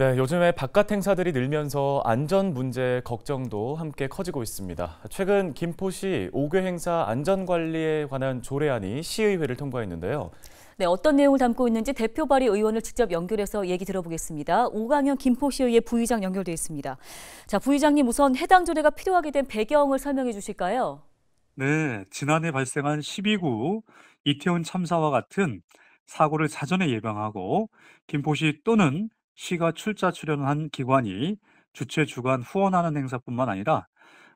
네, 요즘에 바깥 행사들이 늘면서 안전 문제 걱정도 함께 커지고 있습니다. 최근 김포시 5개 행사 안전관리에 관한 조례안이 시의회를 통과했는데요. 네, 어떤 내용을 담고 있는지 대표 발의 의원을 직접 연결해서 얘기 들어보겠습니다. 오강현 김포시의회 부의장 연결돼 있습니다. 자, 부의장님 우선 해당 조례가 필요하게 된 배경을 설명해 주실까요? 네, 지난해 발생한 12구 이태원 참사와 같은 사고를 사전에 예방하고 김포시 또는 시가 출자 출연한 기관이 주최 주관 후원하는 행사뿐만 아니라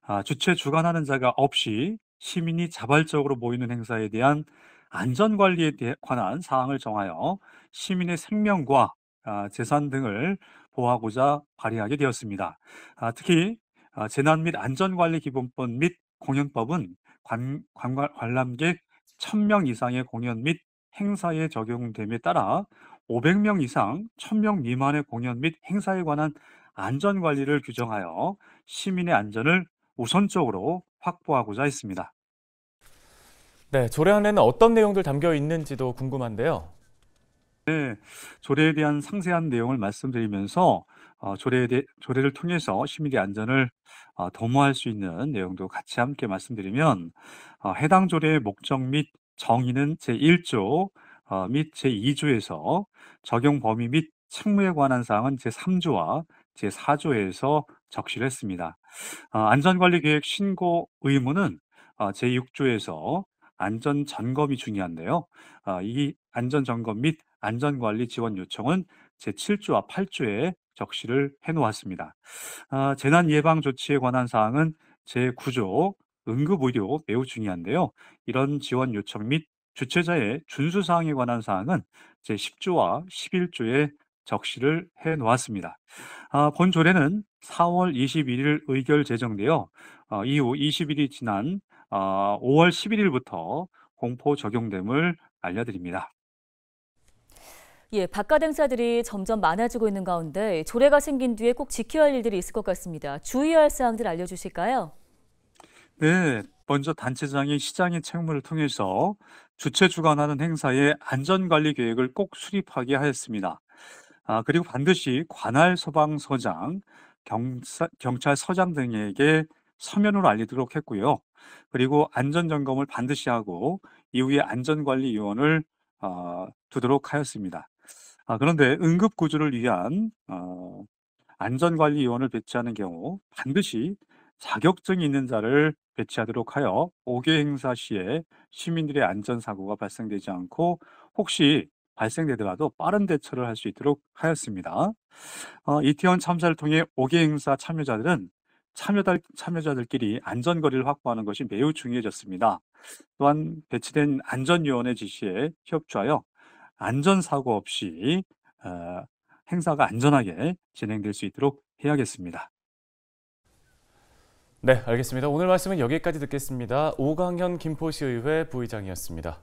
아, 주최 주관하는 자가 없이 시민이 자발적으로 모이는 행사에 대한 안전 관리에 관한 사항을 정하여 시민의 생명과 아, 재산 등을 보호하고자 발의하게 되었습니다. 아, 특히 재난 및 안전관리 기본법 및 공연법은 관, 관람객 1000명 이상의 공연 및 행사에 적용됨에 따라 500명 이상 1000명 미만의 공연 및 행사에 관한 안전 관리를 규정하여 시민의 안전을 우선적으로 확보하고자 했습니다. 네, 조례안에는 어떤 내용들 담겨 있는지도 궁금한데요. 네, 조례에 대한 상세한 내용을 말씀드리면서 어, 조례에 대, 조례를 통해서 시민의 안전을 어, 도모할 수 있는 내용도 같이 함께 말씀드리면 어, 해당 조례의 목적 및 정의는 제1조 어, 및 제2조에서 적용 범위 및 책무에 관한 사항은 제3조와 제4조에서 적시를 했습니다. 어, 안전관리계획 신고 의무는 어, 제6조에서 안전 점검이 중요한데요. 이 안전 점검 및 안전관리 지원 요청은 제7조와 8조에 적시를 해놓았습니다. 재난 예방 조치에 관한 사항은 제9조 응급의료 매우 중요한데요. 이런 지원 요청 및 주최자의 준수 사항에 관한 사항은 제10조와 11조에 적시를 해 놓았습니다. 아, 본 조례는 4월 21일 의결 제정되어 어, 이후 20일이 지난 어, 5월 11일부터 공포 적용됨을 알려드립니다. 예, 바깥 행사들이 점점 많아지고 있는 가운데 조례가 생긴 뒤에 꼭 지켜야 할 일들이 있을 것 같습니다. 주의할 사항들 알려주실까요? 네, 먼저 단체장이 시장의 책무를 통해서 주최 주관하는 행사의 안전관리 계획을 꼭 수립하게 하였습니다. 아, 그리고 반드시 관할 소방서장, 경사, 경찰서장 등에게 서면으로 알리도록 했고요. 그리고 안전점검을 반드시 하고 이후에 안전관리위원을 어, 두도록 하였습니다. 아, 그런데 응급구조를 위한 어, 안전관리위원을 배치하는 경우 반드시 자격증이 있는 자를 배치하도록 하여 5개 행사 시에 시민들의 안전사고가 발생되지 않고 혹시 발생되더라도 빠른 대처를 할 수 있도록 하였습니다. 어, 이태원 참사를 통해 5개 행사 참여자들은 참여자, 참여자들끼리 안전거리를 확보하는 것이 매우 중요해졌습니다. 또한 배치된 안전요원의 지시에 협조하여 안전사고 없이 어, 행사가 안전하게 진행될 수 있도록 해야겠습니다. 네, 알겠습니다. 오늘 말씀은 여기까지 듣겠습니다. 오강현 김포시의회 부의장이었습니다.